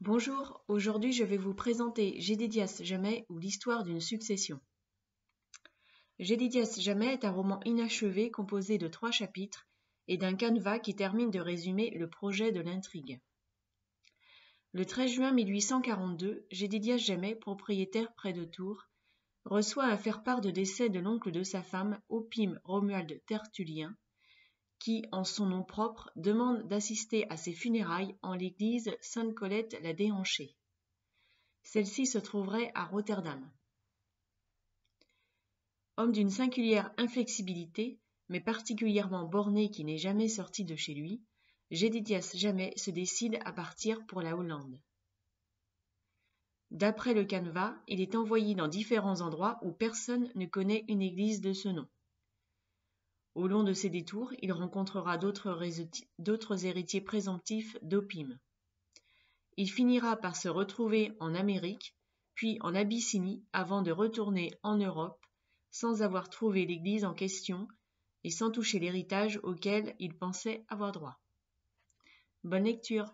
Bonjour, aujourd'hui je vais vous présenter Gédidias Jamais ou l'histoire d'une succession. Gédidias Jamais est un roman inachevé composé de trois chapitres et d'un canevas qui termine de résumer le projet de l'intrigue. Le 13 juin 1842, Gédidias Jamais, propriétaire près de Tours, reçoit un faire-part de décès de l'oncle de sa femme, Opime Romuald Tertullien, qui, en son nom propre, demande d'assister à ses funérailles en l'église Sainte-Colette la Déhanchée. Celle-ci se trouverait à Rotterdam. Homme d'une singulière inflexibilité, mais particulièrement borné qui n'est jamais sorti de chez lui, Gédidias jamais se décide à partir pour la Hollande. D'après le canevas, il est envoyé dans différents endroits où personne ne connaît une église de ce nom. Au long de ses détours, il rencontrera d'autres héritiers présomptifs d'Opime. Il finira par se retrouver en Amérique, puis en Abyssinie, avant de retourner en Europe, sans avoir trouvé l'Église en question et sans toucher l'héritage auquel il pensait avoir droit. Bonne lecture